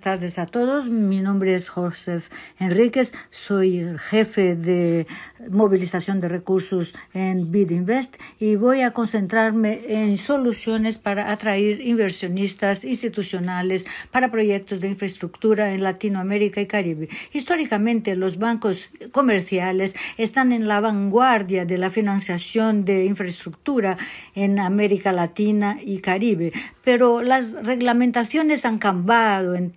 tardes a todos. Mi nombre es Josef Enríquez. Soy jefe de movilización de recursos en BidInvest y voy a concentrarme en soluciones para atraer inversionistas institucionales para proyectos de infraestructura en Latinoamérica y Caribe. Históricamente, los bancos comerciales están en la vanguardia de la financiación de infraestructura en América Latina y Caribe, pero las reglamentaciones han cambiado en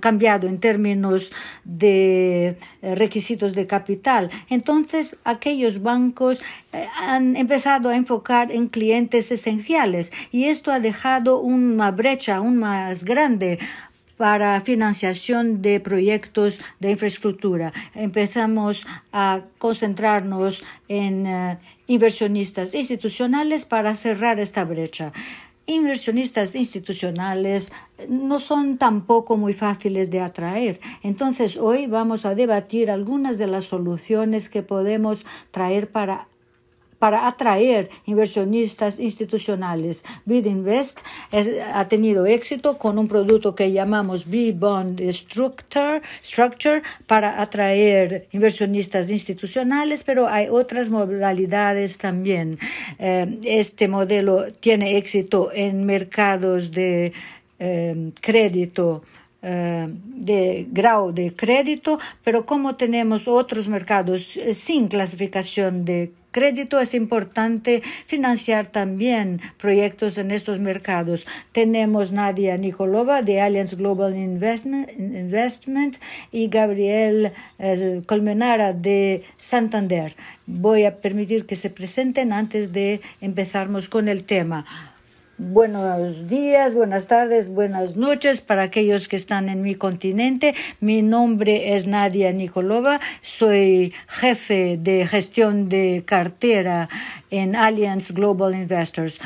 cambiado en términos de eh, requisitos de capital. Entonces, aquellos bancos eh, han empezado a enfocar en clientes esenciales y esto ha dejado una brecha aún más grande para financiación de proyectos de infraestructura. Empezamos a concentrarnos en eh, inversionistas institucionales para cerrar esta brecha inversionistas institucionales no son tampoco muy fáciles de atraer. Entonces hoy vamos a debatir algunas de las soluciones que podemos traer para para atraer inversionistas institucionales. BidInvest ha tenido éxito con un producto que llamamos B-Bond Structure, Structure para atraer inversionistas institucionales, pero hay otras modalidades también. Eh, este modelo tiene éxito en mercados de eh, crédito eh, de grado de crédito, pero como tenemos otros mercados eh, sin clasificación de crédito, es importante financiar también proyectos en estos mercados. Tenemos Nadia Nikolova de Alliance Global Investment, y Gabriel eh, Colmenara de Santander. Voy a permitir que se presenten antes de empezarmos con el tema. Buenos días, buenas tardes, buenas noches para aquellos que están en mi continente. Mi nombre es Nadia Nikolova, soy jefe de gestión de cartera en Alliance Global Investors.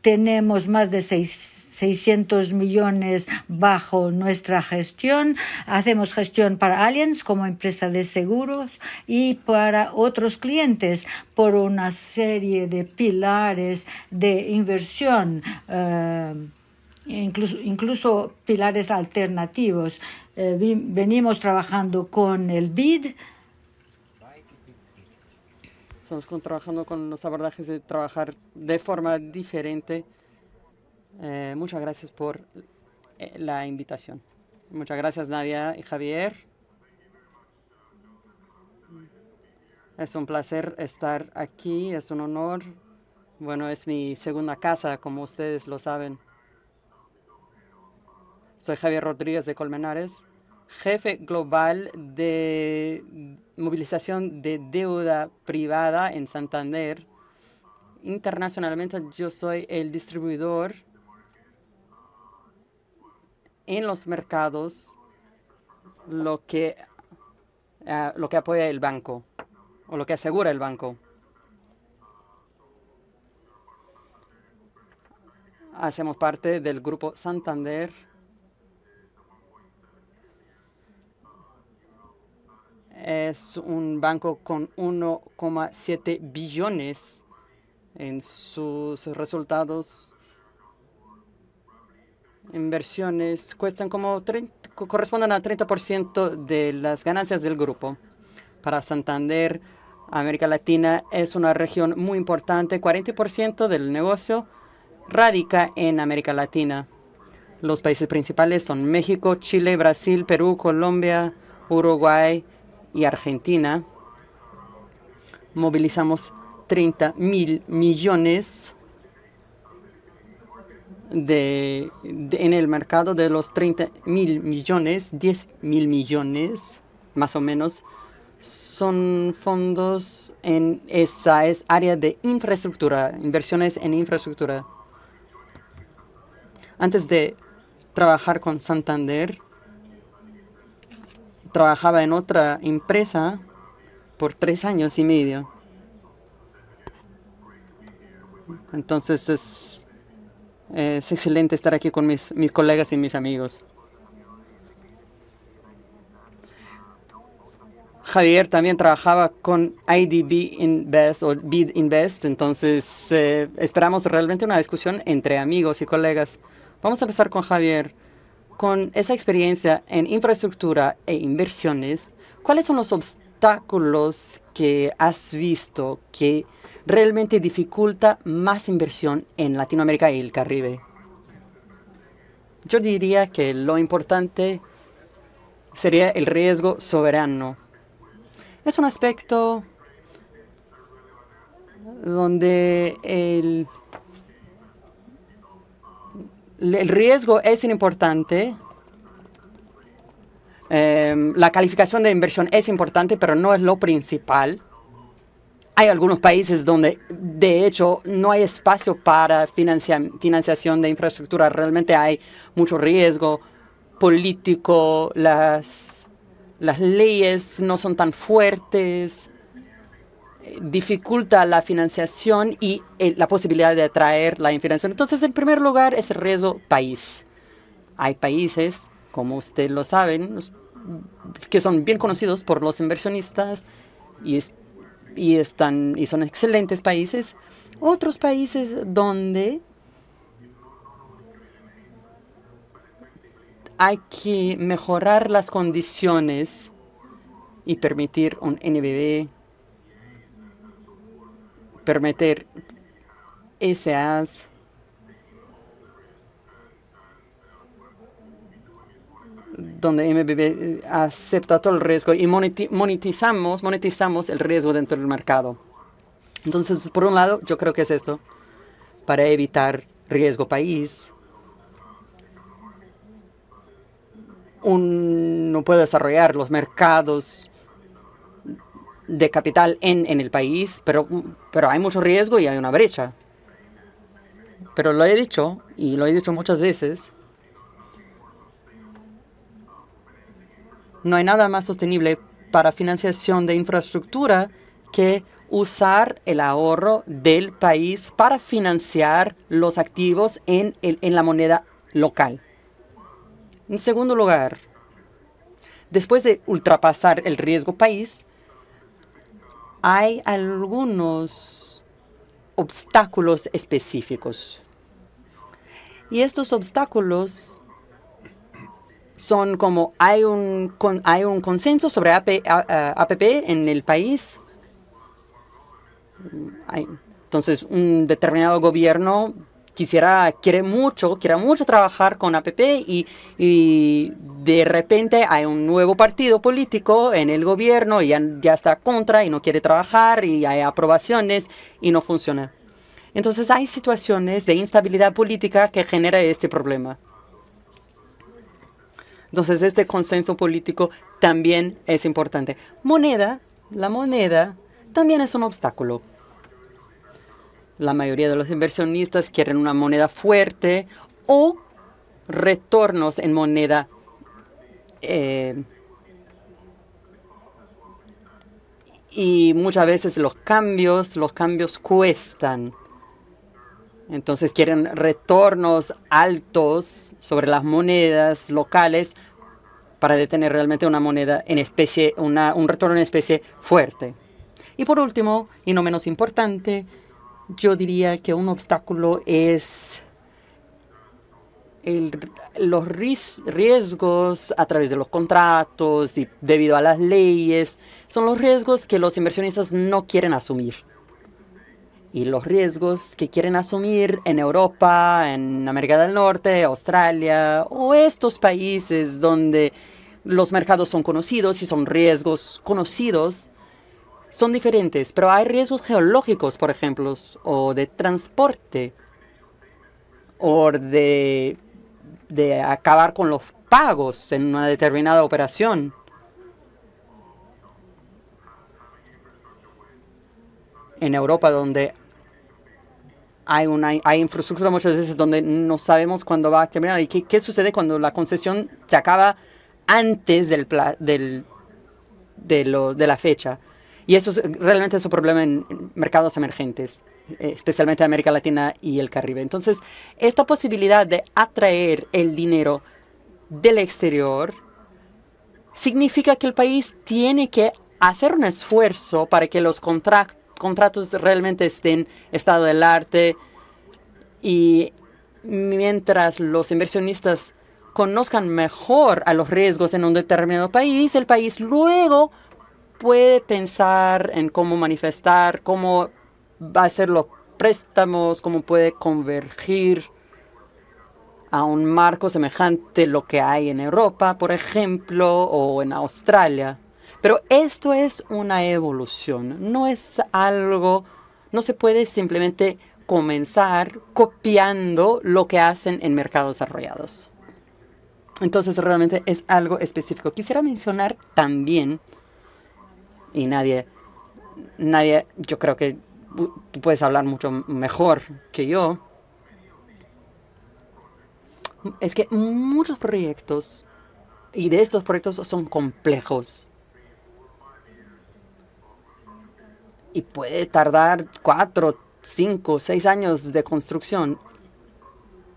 Tenemos más de seis 600 millones bajo nuestra gestión. Hacemos gestión para Allianz como empresa de seguros y para otros clientes por una serie de pilares de inversión. Eh, incluso, pilares alternativos. Eh, venimos trabajando con el BID. Estamos trabajando con los abordajes de trabajar de forma diferente eh, muchas gracias por eh, la invitación. Muchas gracias, Nadia y Javier. Es un placer estar aquí, es un honor. Bueno, es mi segunda casa, como ustedes lo saben. Soy Javier Rodríguez de Colmenares, jefe global de movilización de deuda privada en Santander. Internacionalmente yo soy el distribuidor en los mercados lo que, ah, lo que apoya el banco o lo que asegura el banco. Hacemos parte del grupo Santander. Es un banco con 1,7 billones en sus resultados inversiones cuestan como corresponden al 30% de las ganancias del grupo. Para Santander, América Latina es una región muy importante. 40% del negocio radica en América Latina. Los países principales son México, Chile, Brasil, Perú, Colombia, Uruguay y Argentina. Movilizamos 30 mil millones de, en el mercado de los 30 mil millones, 10 mil millones más o menos, son fondos en esa es área de infraestructura, inversiones en infraestructura. Antes de trabajar con Santander, trabajaba en otra empresa por tres años y medio. Entonces es eh, es excelente estar aquí con mis, colegas y mis amigos. Javier también trabajaba con IDB Invest o Bid Invest, entonces eh, esperamos realmente una discusión entre amigos y colegas. Vamos a empezar con Javier. Con esa experiencia en infraestructura e inversiones, ¿cuáles son los obstáculos que has visto que realmente dificulta más inversión en Latinoamérica y el Caribe. Yo diría que lo importante sería el riesgo soberano. Es un aspecto donde el, riesgo es importante, em, la calificación de inversión es importante, pero no es lo principal. Hay algunos países donde, de hecho, no hay espacio para financiación de infraestructura. Realmente hay mucho riesgo político, las, leyes no son tan fuertes, dificulta la financiación y eh, la posibilidad de atraer la financiación. Entonces, en primer lugar, es el riesgo país. Hay países, como ustedes lo saben, que son bien conocidos por los inversionistas y es y, están, y son excelentes países. Otros países donde hay que mejorar las condiciones y permitir un NBB, permitir SAs, donde MBB eh, acepta todo el riesgo y monetizamos, monetizamos el riesgo dentro del mercado. Entonces, por un lado, yo creo que es esto, para evitar riesgo país. Uno puede desarrollar los mercados de capital en, el país, pero hay mucho riesgo y hay una brecha. Pero lo he dicho, y lo he dicho muchas veces, No hay nada más sostenible para financiación de infraestructura que usar el ahorro del país para financiar los activos en, en la moneda local. En segundo lugar, después de ultrapasar el riesgo país, hay algunos obstáculos específicos. Y estos obstáculos son como hay un, hay un consenso sobre APP en el país. entonces, un determinado gobierno quisiera, quiere mucho, quiere mucho trabajar con APP y, de repente hay un nuevo partido político en el gobierno y ya, ya está contra y no quiere trabajar y hay aprobaciones y no funciona. Entonces, hay situaciones de instabilidad política que genera este problema. Entonces, este consenso político también es importante. Moneda, la moneda también es un obstáculo. La mayoría de los inversionistas quieren una moneda fuerte o retornos en moneda eh, y muchas veces los cambios, los cambios cuestan. Entonces quieren retornos altos sobre las monedas locales para detener realmente una moneda en especie, un retorno en especie fuerte. Y por último, y no menos importante, yo diría que un obstáculo es los riesgos a través de los contratos y debido a las leyes, son los riesgos que los inversionistas no quieren asumir y los riesgos que quieren asumir en Europa, en América del Norte, Australia o estos países donde los mercados son conocidos y son riesgos conocidos, son diferentes, pero hay riesgos geológicos, por ejemplo, o de transporte, o de, acabar con los pagos en una determinada operación. en Europa donde hay, una, hay infraestructura muchas veces donde no sabemos cuándo va a terminar. ¿Y qué, sucede cuando la concesión se acaba antes del, de, de, la fecha? Y eso realmente es un problema en mercados emergentes, eh, especialmente en América Latina y el Caribe. Entonces, esta posibilidad de atraer el dinero del exterior significa que el país tiene que hacer un esfuerzo para que los contratos contratos realmente estén estado del arte y mientras los inversionistas conozcan mejor a los riesgos en un determinado país, el país luego puede pensar en cómo manifestar, cómo va a ser los préstamos, cómo puede convergir a un marco semejante lo que hay en Europa, por ejemplo, o en Australia. Pero esto es una evolución, no es algo, no se puede simplemente comenzar copiando lo que hacen en mercados desarrollados. Entonces realmente es algo específico. Quisiera mencionar también, y nadie, nadie, yo creo que tú puedes hablar mucho mejor que yo, es que muchos proyectos, y de estos proyectos son complejos, y puede tardar cuatro, cinco, seis años de construcción.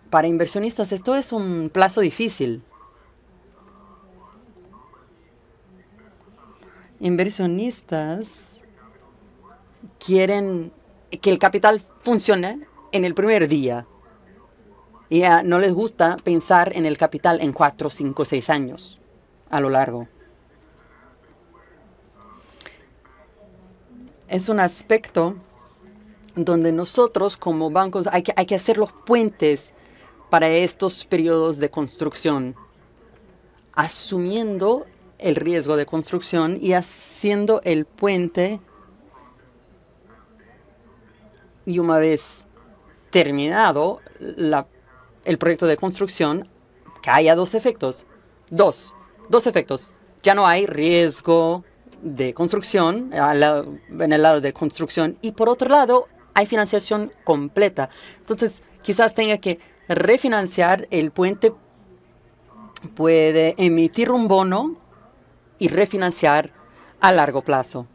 Para inversionistas esto es un plazo difícil. Inversionistas quieren que el capital funcione en el primer día. Y no les gusta pensar en el capital en cuatro, cinco, seis años a lo largo. es un aspecto donde nosotros como bancos hay que, hay que hacer los puentes para estos periodos de construcción, asumiendo el riesgo de construcción y haciendo el puente. Y una vez terminado el proyecto de construcción, que haya dos efectos. Dos, dos efectos. Ya no hay riesgo de construcción, en el lado de construcción, y por otro lado hay financiación completa. Entonces, quizás tenga que refinanciar el puente, puede emitir un bono y refinanciar a largo plazo.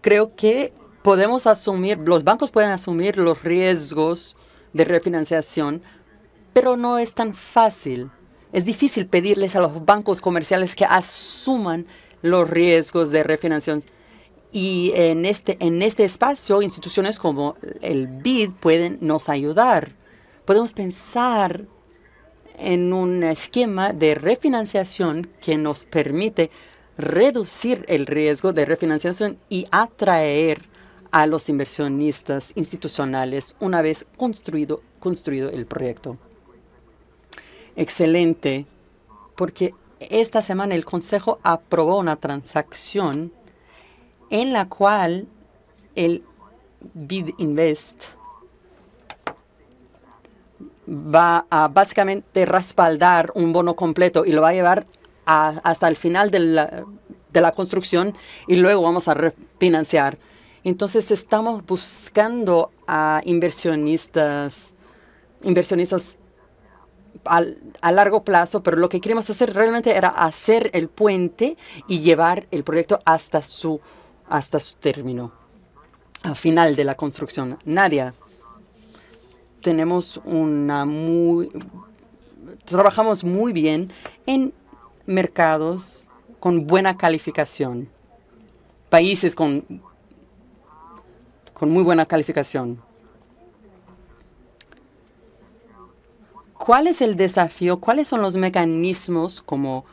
Creo que podemos asumir, los bancos pueden asumir los riesgos de refinanciación, pero no es tan fácil. Es difícil pedirles a los bancos comerciales que asuman los riesgos de refinanciación. Y en este, en este espacio, instituciones como el BID pueden nos ayudar. Podemos pensar en un esquema de refinanciación que nos permite reducir el riesgo de refinanciación y atraer a los inversionistas institucionales una vez construido, construido el proyecto excelente, porque esta semana el Consejo aprobó una transacción en la cual el Bid Invest va a básicamente respaldar un bono completo y lo va a llevar hasta el final de la, de la construcción y luego vamos a refinanciar. Entonces estamos buscando a inversionistas, inversionistas a, largo plazo, pero lo que queríamos hacer realmente era hacer el puente y llevar el proyecto hasta su, hasta su término, al final de la construcción. Nadia, tenemos una muy... Trabajamos muy bien en mercados con buena calificación, países con, con muy buena calificación ¿Cuál es el desafío? ¿Cuáles son los mecanismos como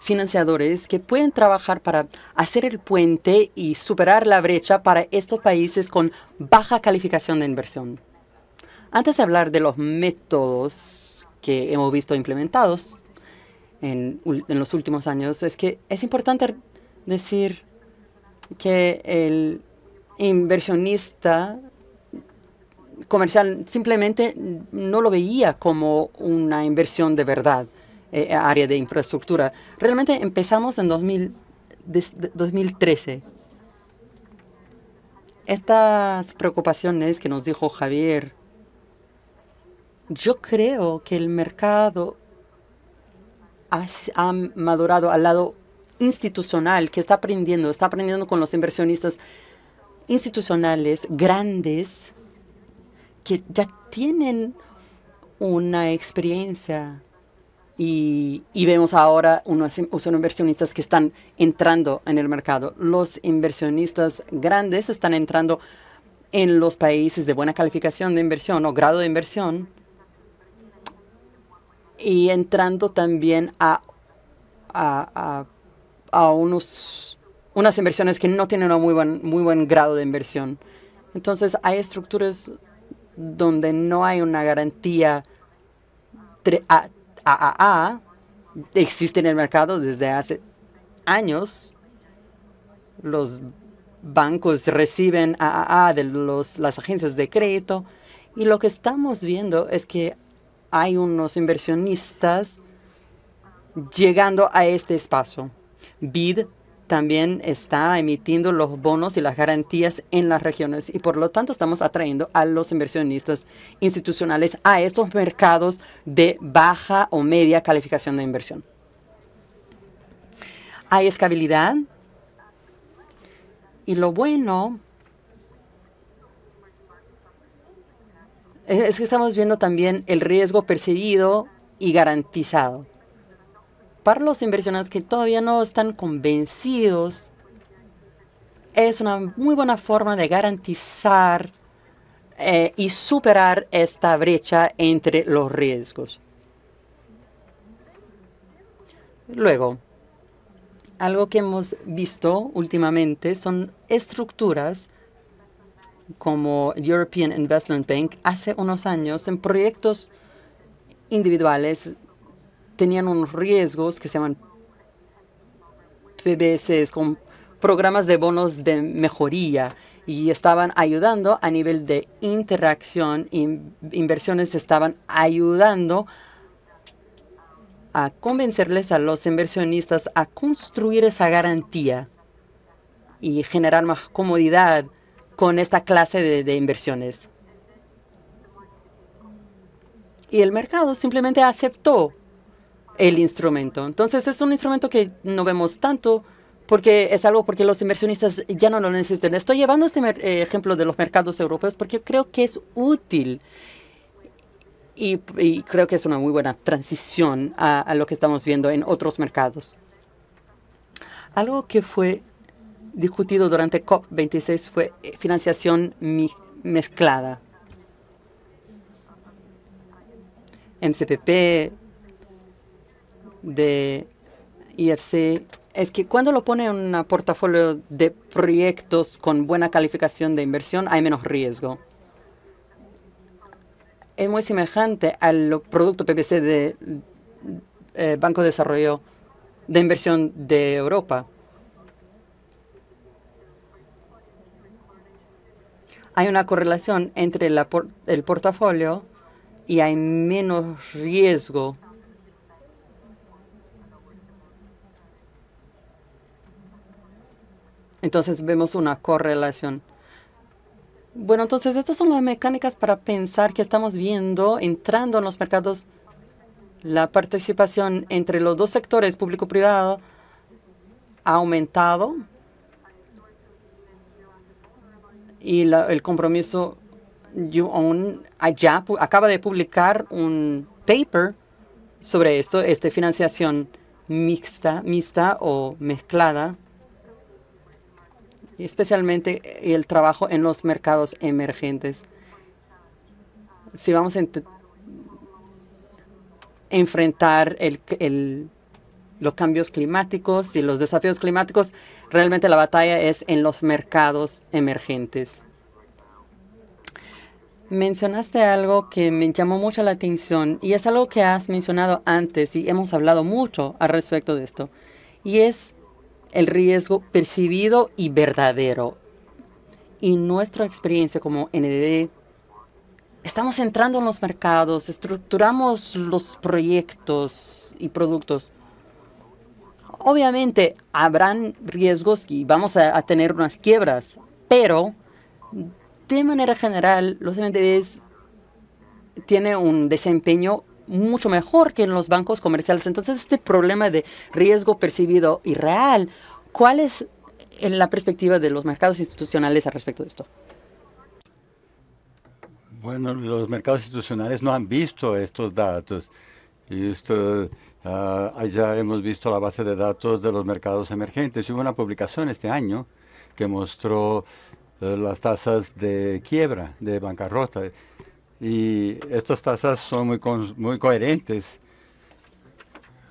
financiadores que pueden trabajar para hacer el puente y superar la brecha para estos países con baja calificación de inversión? Antes de hablar de los métodos que hemos visto implementados en, los últimos años, es que es importante decir que el inversionista comercial simplemente no lo veía como una inversión de verdad, eh, eh, área de infraestructura. Realmente empezamos en 2013. Estas preocupaciones que nos dijo Javier, yo creo que el mercado ha madurado al lado institucional, que está aprendiendo, está aprendiendo con los inversionistas institucionales grandes que ya tienen una experiencia y, vemos ahora unos, inversionistas que están entrando en el mercado. Los inversionistas grandes están entrando en los países de buena calificación de inversión o grado de inversión y entrando también a, a, unos, unas inversiones que no tienen un muy buen, muy buen grado de inversión. Entonces hay estructuras donde no hay una garantía AAA, existe en el mercado desde hace años. Los bancos reciben AAA de las agencias de crédito y lo que estamos viendo es que hay unos inversionistas llegando a este espacio. BID también está emitiendo los bonos y las garantías en las regiones y por lo tanto estamos atrayendo a los inversionistas institucionales a estos mercados de baja o media calificación de inversión. Hay estabilidad. y lo bueno es que estamos viendo también el riesgo percibido y garantizado para los inversionistas que todavía no están convencidos, es una muy buena forma de garantizar eh, y superar esta brecha entre los riesgos. Luego, algo que hemos visto últimamente son estructuras como European Investment Bank hace unos años en proyectos individuales tenían unos riesgos que se llaman PBS, con programas de bonos de mejoría y estaban ayudando a nivel de interacción, inversiones estaban ayudando a convencerles a los inversionistas a construir esa garantía y generar más comodidad con esta clase de inversiones. Y el mercado simplemente aceptó el instrumento. Entonces es un instrumento que no vemos tanto porque es algo porque los inversionistas ya no lo necesitan. Estoy llevando este eh, ejemplo de los mercados europeos porque creo que es útil y, creo que es una muy buena transición a, a lo que estamos viendo en otros mercados. Algo que fue discutido durante COP26 fue eh, financiación mezclada. MCPP, de IFC es que cuando lo pone en un portafolio de proyectos con buena calificación de inversión, hay menos riesgo. Es muy semejante al producto PPC de eh, Banco de Desarrollo de Inversión de Europa. Hay una correlación entre la el portafolio y hay menos riesgo Entonces vemos una correlación. Bueno, entonces estas son las mecánicas para pensar que estamos viendo entrando en los mercados la participación entre los dos sectores público-privado ha aumentado y el compromiso You ah, acaba de publicar un paper sobre esto, este financiación mixta, mixta o mezclada especialmente eh, el trabajo en los mercados emergentes. Si vamos a enfrentar el, los cambios climáticos y los desafíos climáticos, realmente la batalla es en los mercados emergentes. Mencionaste algo que me llamó mucho la atención y es algo que has mencionado antes y hemos hablado mucho al respecto de esto. Y es el riesgo percibido y verdadero. Y nuestra experiencia como NDB, estamos entrando en los mercados, estructuramos los proyectos y productos. Obviamente habrán riesgos y vamos a, tener unas quiebras, pero de manera general los NDBs tienen un desempeño mucho mejor que en los bancos comerciales. Entonces, este problema de riesgo percibido y real, ¿cuál es en eh, la perspectiva de los mercados institucionales al respecto de esto? Bueno, los mercados institucionales no han visto estos datos. Y esto, ah, allá hemos visto la base de datos de los mercados emergentes. Hubo una publicación este año que mostró eh, las tasas de quiebra, de bancarrota y estas tasas son muy, coherentes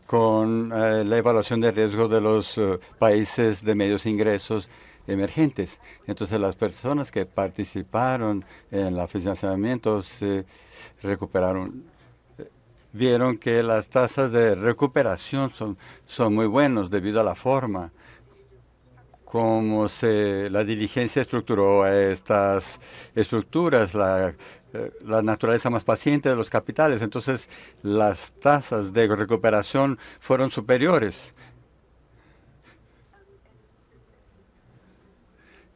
con eh, la evaluación de riesgo de los eh, países de medios ingresos emergentes. Entonces las personas que participaron en el financiamiento se recuperaron, vieron que las tasas de recuperación son, son muy buenas debido a la forma cómo se, la diligencia estructuró a estas estructuras, eh, la, naturaleza más paciente de los capitales. Entonces, las tasas de recuperación fueron superiores.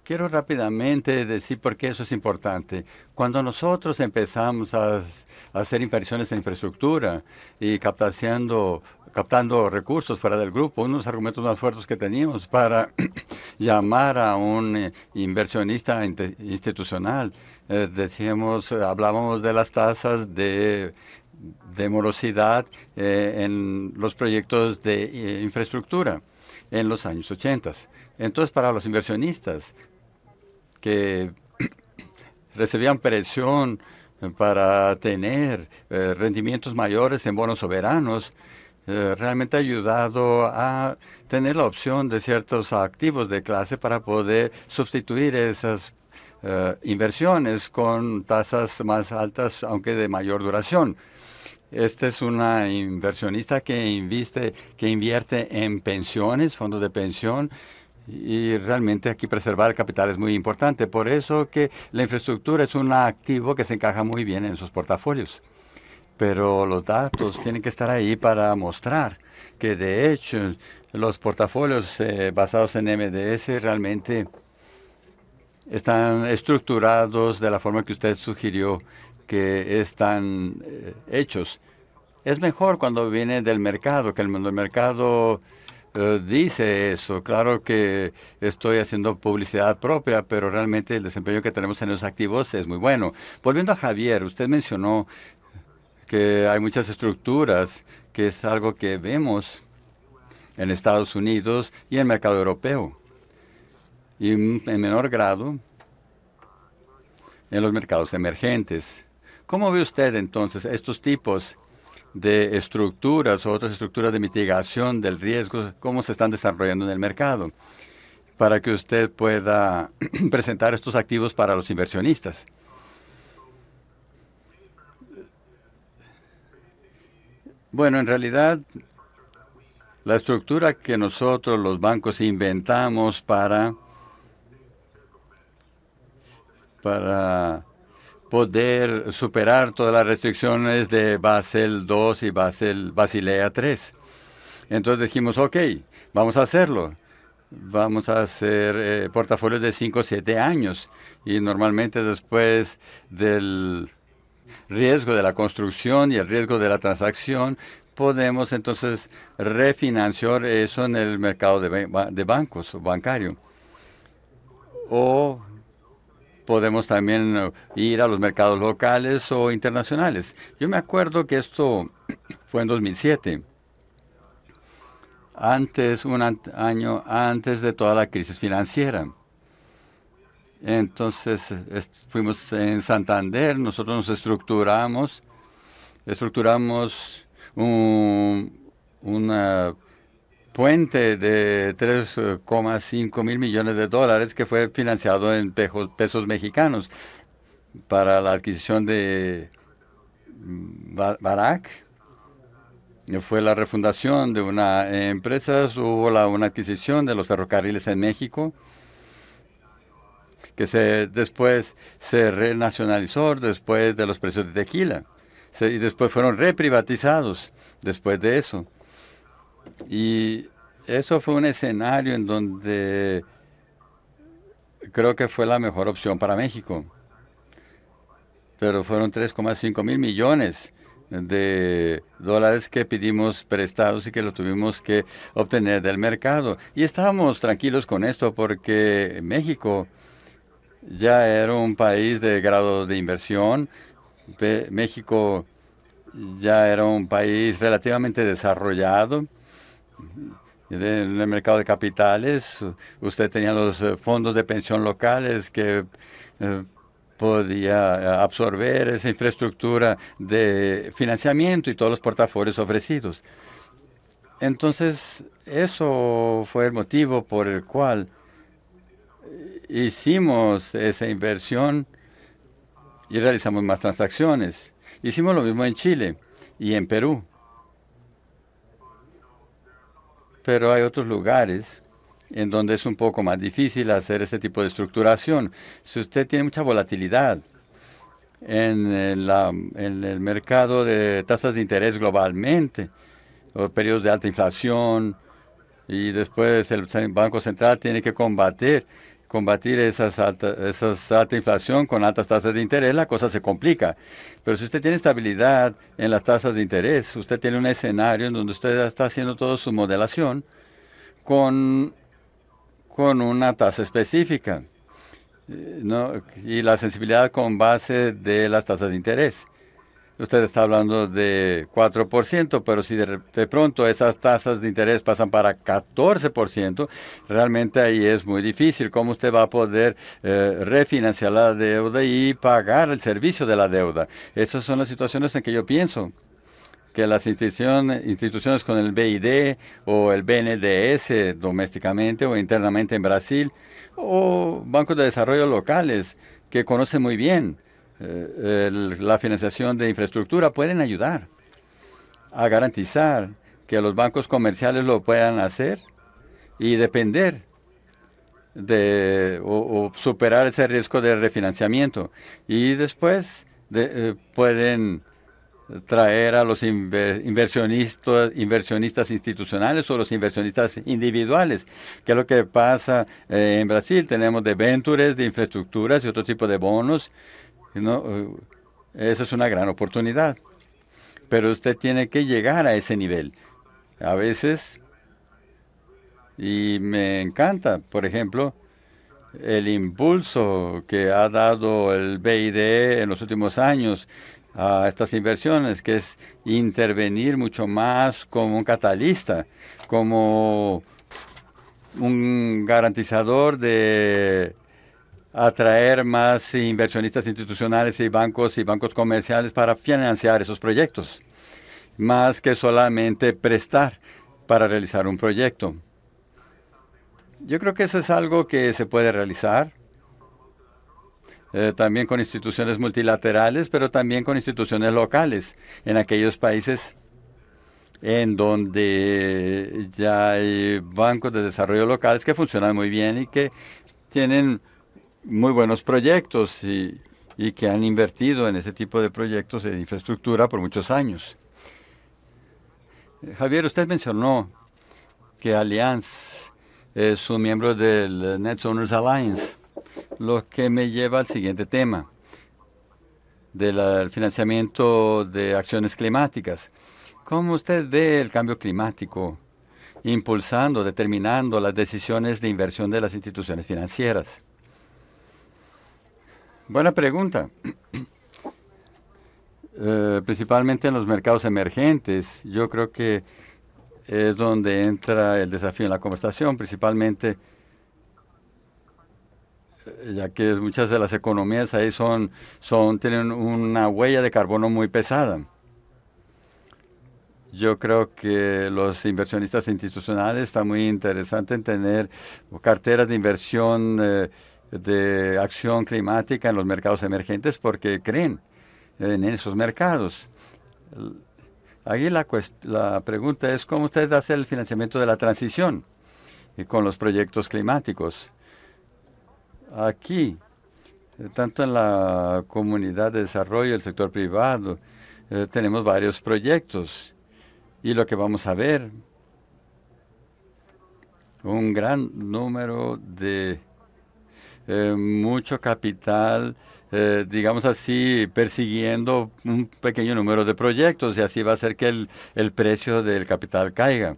Quiero rápidamente decir por qué eso es importante. Cuando nosotros empezamos a, hacer inversiones en infraestructura y captaciendo captando recursos fuera del grupo, unos argumentos más fuertes que teníamos para llamar a un eh, inversionista institucional. Eh, decíamos, hablábamos de las tasas de, de morosidad eh, en los proyectos de infraestructura en los años 80. Entonces, para los inversionistas que recibían presión para tener rendimientos mayores en bonos soberanos, eh, realmente ha ayudado a tener la opción de ciertos activos de clase para poder sustituir esas eh, inversiones con tasas más altas, aunque de mayor duración. Este es un inversionista que inviste, que invierte en pensiones, fondos de pensión, y realmente aquí preservar el capital es muy importante. Por eso que la infraestructura es un activo que se encaja muy bien en sus portafolios pero los datos tienen que estar ahí para mostrar que de hecho los portafolios eh, basados en MDS realmente están estructurados de la forma que usted sugirió que están eh, hechos. Es mejor cuando viene del mercado, que el, mercado eh, dice eso. Claro que estoy haciendo publicidad propia, pero realmente el desempeño que tenemos en los activos es muy bueno. Volviendo a Javier, usted mencionó que hay muchas estructuras, que es algo que vemos en Estados Unidos y en el mercado europeo. Y en menor grado en los mercados emergentes. ¿Cómo ve usted entonces estos tipos de estructuras o otras estructuras de mitigación del riesgo, cómo se están desarrollando en el mercado? Para que usted pueda presentar estos activos para los inversionistas. Bueno, en realidad, la estructura que nosotros los bancos inventamos para, para poder superar todas las restricciones de Basel II y Basel, Basilea III. Entonces dijimos, ok, vamos a hacerlo. Vamos a hacer eh, portafolios de 5 o 7 años. Y normalmente después del riesgo de la construcción y el riesgo de la transacción, podemos entonces refinanciar eso en el mercado de, bancos o bancario. O podemos también eh, ir a los mercados locales o internacionales. Yo me acuerdo que esto fue en 2007 antes, un año antes de toda la crisis financiera. Entonces fuimos en Santander, nosotros nos estructuramos, estructuramos un una puente de 3,5 eh, mil millones de dólares que fue financiado en pesos mexicanos para la adquisición de Barak. Fue la refundación de una empresa, hubo una adquisición de los ferrocarriles en México que se, después se renacionalizó después de los precios de tequila. y después fueron reprivatizados después de eso. Y eso fue un escenario en donde creo que fue la mejor opción para México. Pero fueron 3,5 mil millones de dólares que pedimos prestados y que lo tuvimos que obtener del mercado. Y estábamos tranquilos con esto porque México ya era un país de grado de inversión. México ya era un país relativamente desarrollado. En el mercado de capitales, usted tenía los eh, fondos de pensión locales que eh, podía eh, absorber esa infraestructura de financiamiento y todos los portafolios ofrecidos. Entonces, eso fue el motivo por el cual hicimos esa inversión y realizamos más transacciones. Hicimos lo mismo en Chile y en Perú. Pero hay otros lugares en donde es un poco más difícil hacer ese tipo de estructuración. Si usted tiene mucha volatilidad en, eh, el mercado de tasas de interés globalmente, o periodos de alta inflación, y después el Banco Central tiene que combatir combatir esas alta, alta inflación con altas tasas de interés, la cosa se complica. Pero si usted tiene estabilidad en las tasas de interés, usted tiene un escenario en donde usted está haciendo toda su modelación con, con una tasa específica eh, y la sensibilidad con base de las tasas de interés usted está hablando de 4%, pero si de, pronto esas tasas de interés pasan para 14%, realmente ahí es muy difícil. ¿Cómo usted va a poder eh, refinanciar la deuda y pagar el servicio de la deuda? Esas son las situaciones en que yo pienso que las instituciones, instituciones con el BID o el BNDS domésticamente o internamente en Brasil o bancos de desarrollo locales que conocen muy bien eh, la financiación de infraestructura pueden ayudar a garantizar que los bancos comerciales lo puedan hacer y depender de o, superar ese riesgo de refinanciamiento. Y después eh, pueden traer a los inversionistas, inversionistas institucionales o los inversionistas individuales, que es lo que pasa eh, en Brasil. Tenemos de ventures, de infraestructuras y otro tipo de bonos ¿no? Eh, es una gran oportunidad. Pero usted tiene que llegar a ese nivel. A veces, y me encanta, por ejemplo, el impulso que ha dado el BID en los últimos años a estas inversiones, que es intervenir mucho más como un catalista, como un garantizador de atraer más inversionistas institucionales y bancos y bancos comerciales para financiar esos proyectos, más que solamente prestar para realizar un proyecto. Yo creo que eso es algo que se puede realizar eh, también con instituciones multilaterales, pero también con instituciones locales en aquellos países en donde ya hay bancos de desarrollo locales que funcionan muy bien y que tienen muy buenos proyectos y, que han invertido en ese tipo de proyectos de infraestructura por muchos años. Eh, Javier, usted mencionó que Allianz es un miembro del Net Owners Alliance, lo que me lleva al siguiente tema del financiamiento de acciones climáticas. ¿Cómo usted ve el cambio climático impulsando, determinando las decisiones de inversión de las instituciones financieras? Buena pregunta. Eh, principalmente en los mercados emergentes, yo creo que es donde entra el desafío en la conversación, principalmente eh, ya que muchas de las economías ahí son, son tienen una huella de carbono muy pesada. Yo creo que los inversionistas institucionales están muy interesante en tener carteras de inversión eh, de acción climática en los mercados emergentes porque creen en esos mercados. Ahí la, la pregunta es cómo ustedes hacen el financiamiento de la transición y eh, con los proyectos climáticos. Aquí, eh, tanto en la comunidad de desarrollo, el sector privado, eh, tenemos varios proyectos y lo que vamos a ver, un gran número de eh, mucho capital, eh, digamos así, persiguiendo un pequeño número de proyectos y así va a hacer que el, precio del capital caiga.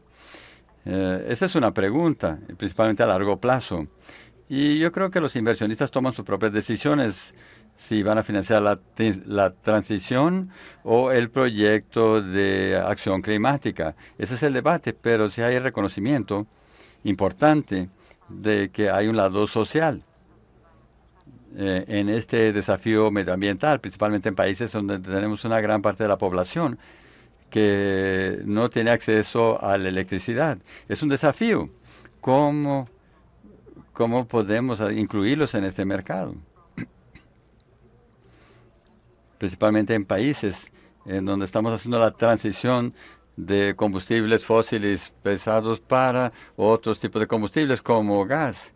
Eh, esa es una pregunta, principalmente a largo plazo. Y yo creo que los inversionistas toman sus propias decisiones si van a financiar la, transición o el proyecto de acción climática. Ese es el debate, pero si sí hay reconocimiento importante de que hay un lado social eh, en este desafío medioambiental, principalmente en países donde tenemos una gran parte de la población que no tiene acceso a la electricidad. Es un desafío. ¿Cómo, cómo podemos incluirlos en este mercado? Principalmente en países en donde estamos haciendo la transición de combustibles fósiles pesados para otros tipos de combustibles como gas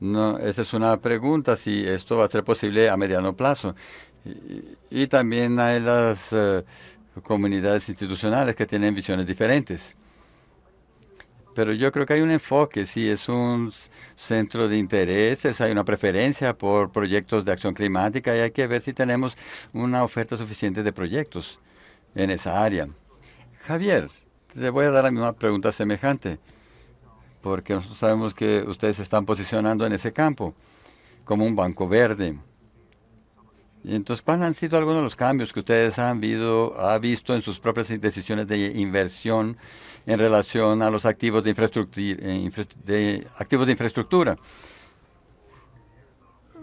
no, esa es una pregunta, si esto va a ser posible a mediano plazo. Y, también hay las eh, comunidades institucionales que tienen visiones diferentes. Pero yo creo que hay un enfoque, Si es un centro de intereses, hay una preferencia por proyectos de acción climática y hay que ver si tenemos una oferta suficiente de proyectos en esa área. Javier, te voy a dar la misma pregunta semejante porque nosotros sabemos que ustedes se están posicionando en ese campo como un banco verde. Y entonces, ¿cuáles han sido algunos de los cambios que ustedes han visto, ha visto en sus propias decisiones de inversión en relación a los activos de, infraestructura, eh, activos de infraestructura?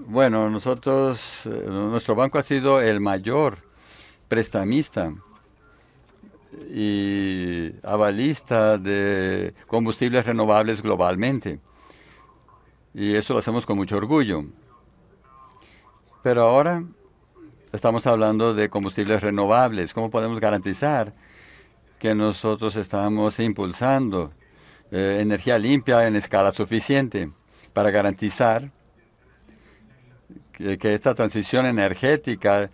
Bueno, nosotros, eh, nuestro banco ha sido el mayor prestamista y avalista de combustibles renovables globalmente. Y eso lo hacemos con mucho orgullo. Pero ahora estamos hablando de combustibles renovables. ¿Cómo podemos garantizar que nosotros estamos impulsando eh, energía limpia en escala suficiente para garantizar que esta transición energética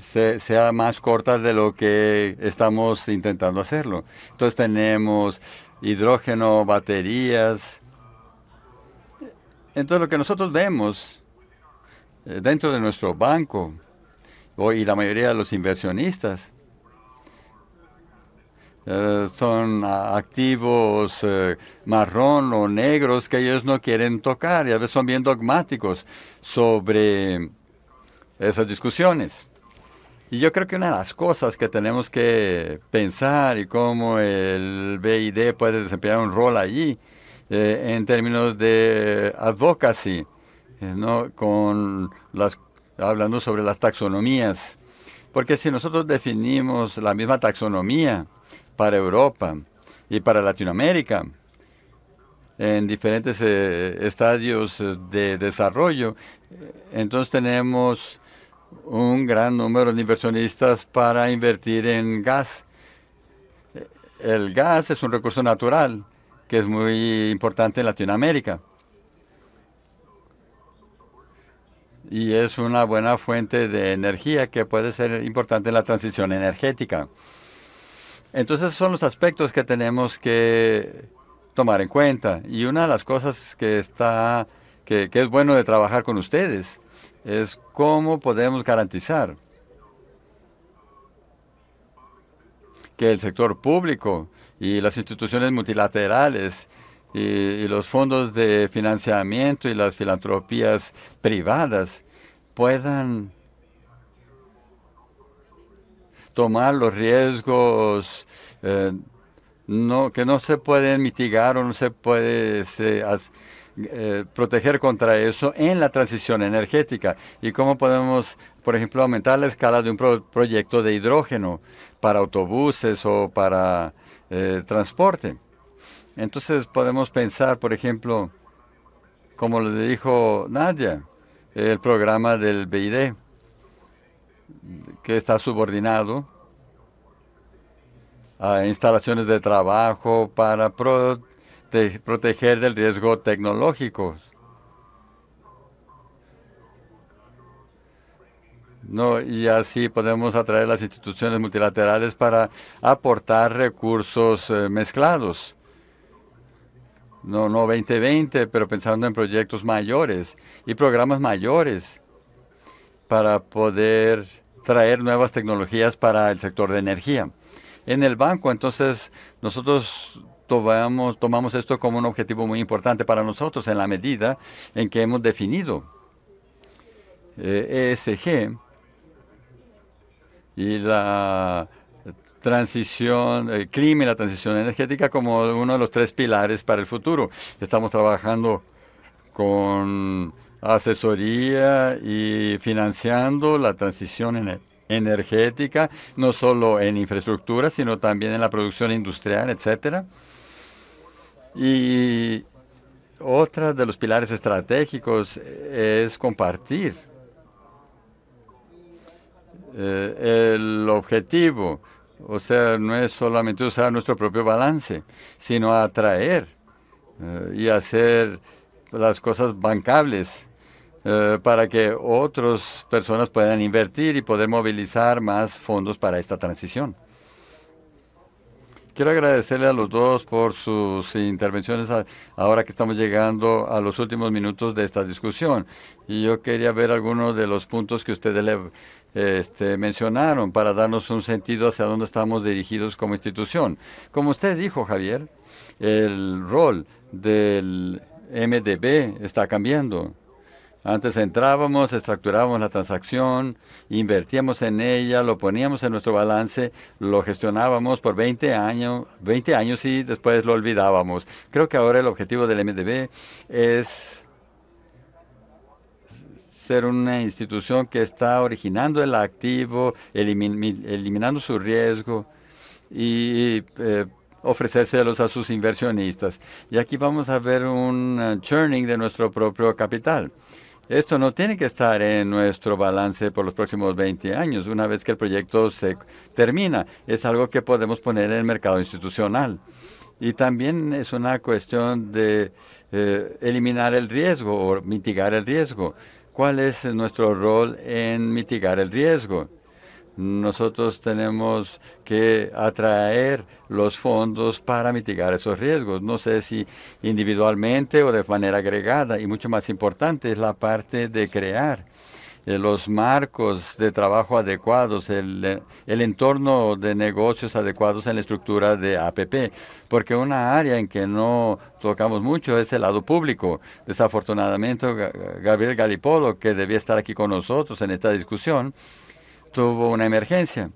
sea más corta de lo que estamos intentando hacerlo. Entonces tenemos hidrógeno, baterías. Entonces lo que nosotros vemos eh, dentro de nuestro banco y la mayoría de los inversionistas eh, son activos eh, marrón o negros que ellos no quieren tocar y a veces son bien dogmáticos sobre esas discusiones. Y yo creo que una de las cosas que tenemos que pensar y cómo el BID puede desempeñar un rol allí eh, en términos de advocacy, eh, con las, hablando sobre las taxonomías. Porque si nosotros definimos la misma taxonomía para Europa y para Latinoamérica, en diferentes eh, estadios de desarrollo, entonces tenemos un gran número de inversionistas para invertir en gas. El gas es un recurso natural que es muy importante en Latinoamérica. Y es una buena fuente de energía que puede ser importante en la transición energética. Entonces son los aspectos que tenemos que tomar en cuenta. Y una de las cosas que está que es bueno de trabajar con ustedes es cómo podemos garantizar que el sector público y las instituciones multilaterales y, los fondos de financiamiento y las filantropías privadas puedan tomar los riesgos eh, que no se pueden mitigar o no se puede eh, proteger contra eso en la transición energética y cómo podemos, por ejemplo, aumentar la escala de un proyecto de hidrógeno para autobuses o para eh, transporte. Entonces podemos pensar, por ejemplo, como le dijo Nadia, el programa del BID, que está subordinado a instalaciones de trabajo para proteger proteger del riesgo tecnológico. No, y así podemos atraer las instituciones multilaterales para aportar recursos eh, mezclados. No, no 2020, pero pensando en proyectos mayores y programas mayores para poder traer nuevas tecnologías para el sector de energía. En el banco, entonces, nosotros tomamos, esto como un objetivo muy importante para nosotros en la medida en que hemos definido ESG eh, e y la transición, el clima y la transición energética como uno de los tres pilares para el futuro. Estamos trabajando con asesoría y financiando la transición energética, no solo en infraestructura, sino también en la producción industrial, etcétera. Y otra de los pilares estratégicos eh, es compartir eh, el objetivo. O sea, no es solamente usar nuestro propio balance, sino atraer eh, y hacer las cosas bancables para que otras personas puedan invertir y poder movilizar más fondos para esta transición. Quiero agradecerle a los dos por sus intervenciones ahora que estamos llegando a los últimos minutos de esta discusión. Y yo quería ver algunos de los puntos que ustedes este, mencionaron para darnos un sentido hacia dónde estamos dirigidos como institución. Como usted dijo, Javier, el rol del MDB está cambiando. Antes entrábamos, estructurábamos la transacción, invertíamos en ella, lo poníamos en nuestro balance, lo gestionábamos por 20 años, 20 años y después lo olvidábamos. Creo que ahora el objetivo del MDB es ser una institución que está originando el activo, eliminando su riesgo y eh, ofrecérselos a sus inversionistas. Y aquí vamos a ver un eh, churning de nuestro propio capital. Esto no tiene que estar en nuestro balance por los próximos 20 años, una vez que el proyecto se termina. Es algo que podemos poner en el mercado institucional. Y también es una cuestión de eh, eliminar el riesgo o mitigar el riesgo. ¿Cuál es nuestro rol en mitigar el riesgo? nosotros tenemos que atraer los fondos para mitigar esos riesgos. No sé si individualmente o de manera agregada. Y mucho más importante es la parte de crear eh, los marcos de trabajo adecuados, el, el entorno de negocios adecuados en la estructura de APP, porque una área en que no tocamos mucho es el lado público. Desafortunadamente, Gabriel Galipolo, que debía estar aquí con nosotros en esta discusión, tuvo una emergencia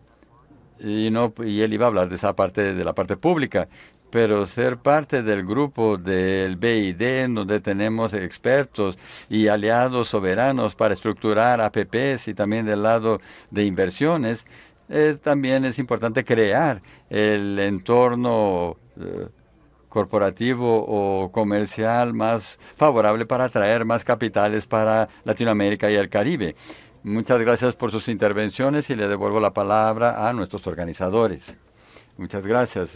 y, no, y él iba a hablar de esa parte, de la parte pública. Pero ser parte del grupo del BID, en donde tenemos expertos y aliados soberanos para estructurar APPs y también del lado de inversiones, también es importante crear el entorno eh, corporativo o comercial más favorable para atraer más capitales para Latinoamérica y el Caribe. Muchas gracias por sus intervenciones y le devuelvo la palabra a nuestros organizadores. Muchas gracias.